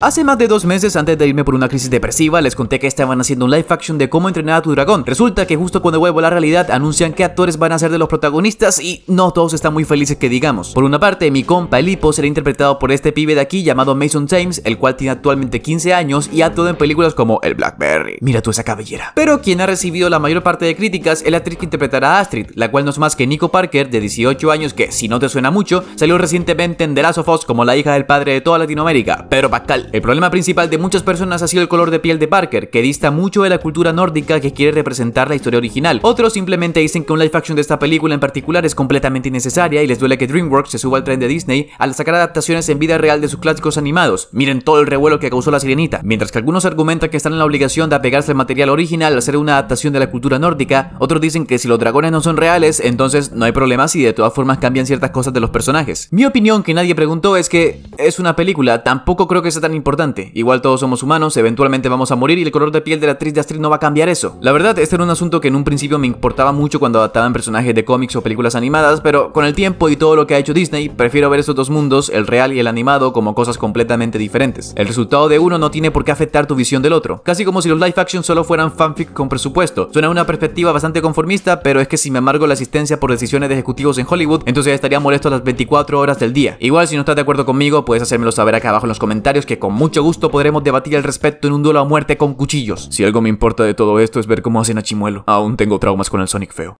Hace más de dos meses antes de irme por una crisis depresiva les conté que estaban haciendo un live action de cómo entrenar a tu dragón. Resulta que justo cuando vuelvo a la realidad anuncian qué actores van a ser de los protagonistas y no todos están muy felices que digamos. Por una parte mi compa Elipo será interpretado por este pibe de aquí llamado Mason James el cual tiene actualmente 15 años y ha actuado en películas como El Blackberry. Mira tú esa cabellera. Pero quien ha recibido la mayor parte de críticas es la actriz que interpretará a Astrid la cual no es más que Nico Parker de 18 años que si no te suena mucho salió recientemente en The Last of Us como la hija del padre de toda Latinoamérica pero Pascal. El problema principal de muchas personas ha sido el color de piel de Parker, que dista mucho de la cultura nórdica que quiere representar la historia original. Otros simplemente dicen que un live action de esta película en particular es completamente innecesaria y les duele que DreamWorks se suba al tren de Disney al sacar adaptaciones en vida real de sus clásicos animados. Miren todo el revuelo que causó la sirenita. Mientras que algunos argumentan que están en la obligación de apegarse al material original al hacer una adaptación de la cultura nórdica, otros dicen que si los dragones no son reales, entonces no hay problema si de todas formas cambian ciertas cosas de los personajes. Mi opinión que nadie preguntó es que es una película, tampoco creo que sea tan importante. Igual todos somos humanos, eventualmente vamos a morir y el color de piel de la actriz de Astrid no va a cambiar eso. La verdad, este era un asunto que en un principio me importaba mucho cuando adaptaban personajes de cómics o películas animadas, pero con el tiempo y todo lo que ha hecho Disney, prefiero ver esos dos mundos, el real y el animado, como cosas completamente diferentes. El resultado de uno no tiene por qué afectar tu visión del otro, casi como si los live action solo fueran fanfic con presupuesto. Suena una perspectiva bastante conformista, pero es que si me amargo la asistencia por decisiones de ejecutivos en Hollywood, entonces estaría molesto las 24 horas del día. Igual si no estás de acuerdo conmigo, puedes hacérmelo saber acá abajo en los comentarios que con mucho gusto podremos debatir el respecto en un duelo a muerte con cuchillos. Si algo me importa de todo esto es ver cómo hacen a Chimuelo. Aún tengo traumas con el Sonic feo.